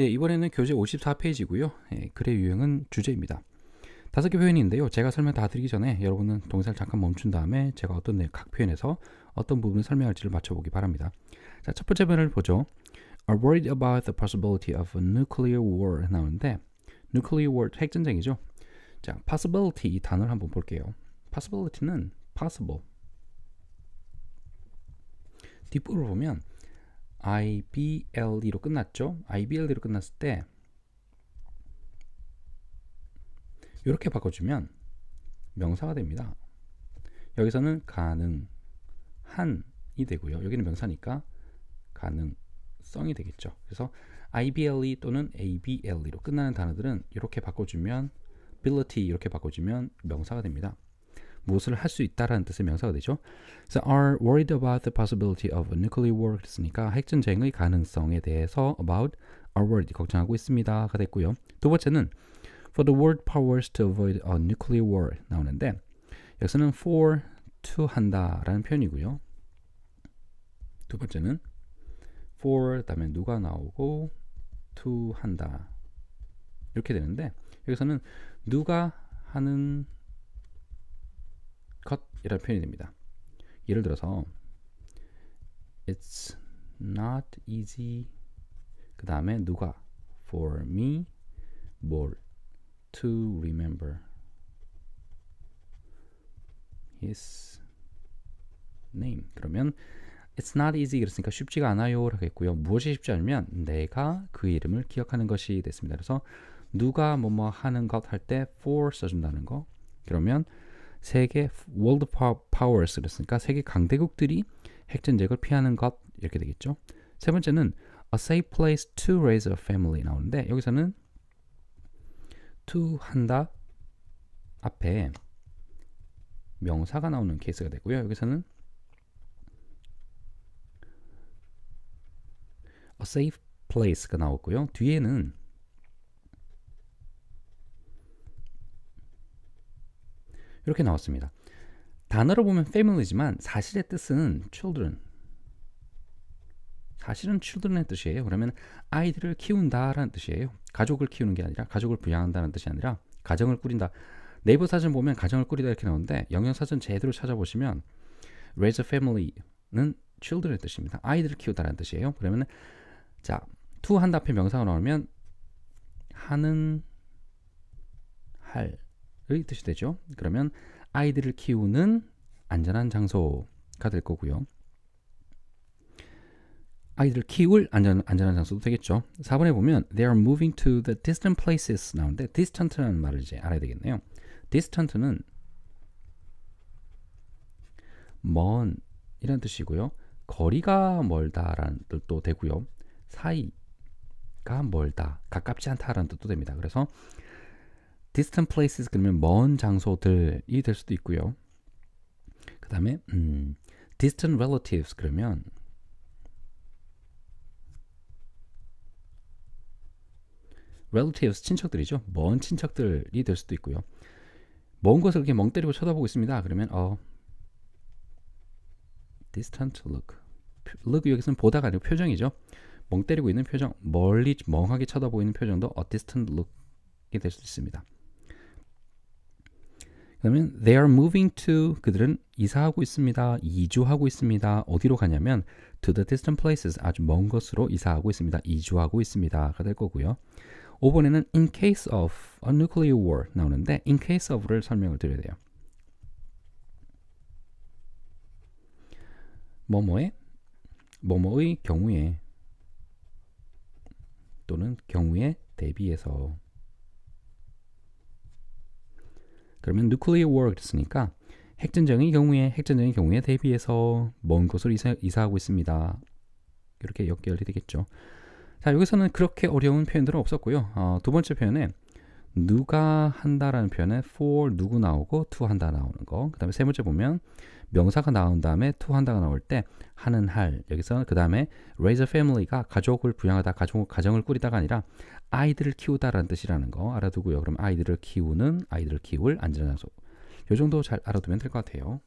예, 이번에는 교재 54페이지고요. 예, 글의 유형은 주제입니다. 다섯 개 표현인데요. 제가 설명 다 드리기 전에 여러분은 동사를 잠깐 멈춘 다음에 제가 어떤 네, 각 표현에서 어떤 부분을 설명할지를 맞춰보기 바랍니다. 자, 첫 번째 표현을 보죠. are worried about the possibility of a nuclear war 나오는데 nuclear war 핵 전쟁이죠. 자, possibility 이 단어를 한번 볼게요. possibility는 possible 뒷부분을 보면 i b l d 로 끝났죠. i b l d 로 끝났을 때 이렇게 바꿔주면 명사가 됩니다. 여기서는 가능한이 되고요. 여기는 명사니까 가능성이 되겠죠. 그래서 IBLE 또는 ABLE로 끝나는 단어들은 이렇게 바꿔주면 ability 이렇게 바꿔주면 명사가 됩니다. 무엇을 할 수 있다라는 뜻의 명사가 되죠. 그래서 are worried about the possibility of a nuclear war 했으니까 핵 전쟁의 가능성에 대해서 about are worried 걱정하고 있습니다가 됐고요. 두 번째는 for the world powers to avoid a nuclear war 나오는데 여기서는 for to 한다라는 표현이고요. 두 번째는 for 다음에 누가 나오고 to 한다 이렇게 되는데 여기서는 누가 하는 이런 표현이 됩니다. 예를 들어서 It's not easy 그 다음에 누가 for me o 뭘 to remember his name 그러면 It's not easy 그랬으니까 쉽지가 않아요 라고 했고요 무엇이 쉽지 않으면 내가 그 이름을 기억하는 것이 됐습니다 그래서 누가 뭐 뭐 하는 것 할 때 for 써준다는 거 그러면 세계 월드 파워스를 쓰니까 세계 강대국들이 핵 전쟁을 피하는 것 이렇게 되겠죠. 세 번째는 a safe place to raise a family 나오는데 여기서는 to 한다 앞에 명사가 나오는 케이스가 되고요. 여기서는 a safe place가 나오고요 뒤에는 이렇게 나왔습니다. 단어로 보면 family지만 사실의 뜻은 children. 사실은 children의 뜻이에요. 그러면 아이들을 키운다라는 뜻이에요. 가족을 키우는 게 아니라 가족을 부양한다는 뜻이 아니라 가정을 꾸린다. 네이버 사전 보면 가정을 꾸리다 이렇게 나오는데 영영 사전 제대로 찾아보시면 raise a family는 children의 뜻입니다. 아이들을 키우다라는 뜻이에요. 그러면 자, to 한다 앞에 명사가 나오면 하는 할의 뜻이 되죠. 그러면 아이들을 키우는 안전한 장소가 될 거고요. 아이들 을 키울 안전, 안전한 장소도 되겠죠. 4번에 보면 they are moving to the distant places 나오는데 distant라는 말을 이제 알아야 되겠네요. distant는 먼 이란 뜻이고요. 거리가 멀다라는 뜻도 되고요. 사이가 멀다, 가깝지 않다라는 뜻도 됩니다. 그래서 distant places 그러면 먼 장소들이 될 수도 있고요. 그 다음에 음, distant relatives 그러면 relatives 친척들이죠. 먼 친척들이 될 수도 있고요. 먼 곳을 이렇게 멍 때리고 쳐다보고 있습니다. 그러면 어 distant look look 여기서는 보다가 아니고 표정이죠. 멍 때리고 있는 표정, 멀리 멍하게 쳐다보이는 표정도 a distant look이 될 수 있습니다. 그러면 they are moving to 그들은 이사하고 있습니다. 이주하고 있습니다. 어디로 가냐면 to the distant places 아주 먼 곳으로 이사하고 있습니다. 이주하고 있습니다가 될 거고요. 5번에는 in case of a nuclear war 나오는데 in case of를 설명을 드려야 돼요. 뭐뭐의 뭐뭐의 경우에 또는 경우에 대비해서 그러면 nuclear war 그랬으니까 핵전쟁의 경우에 핵전쟁의 경우에 대비해서 먼 곳으로 이사, 이사하고 있습니다. 이렇게 연결이 되겠죠. 자 여기서는 그렇게 어려운 표현들은 없었고요. 어, 두 번째 표현은 누가 한다라는 표현에 for 누구 나오고 to 한다 나오는 거. 그 다음에 세 번째 보면 명사가 나온 다음에 to 한다가 나올 때 하는 할 여기서 는그 다음에 raise a family가 가족을 부양하다 가족, 가정을 꾸리다가 아니라 아이들을 키우다라는 뜻이라는 거 알아두고요. 그럼 아이들을 키우는 아이들을 키울 안전한 장소. 요 정도 잘 알아두면 될 것 같아요.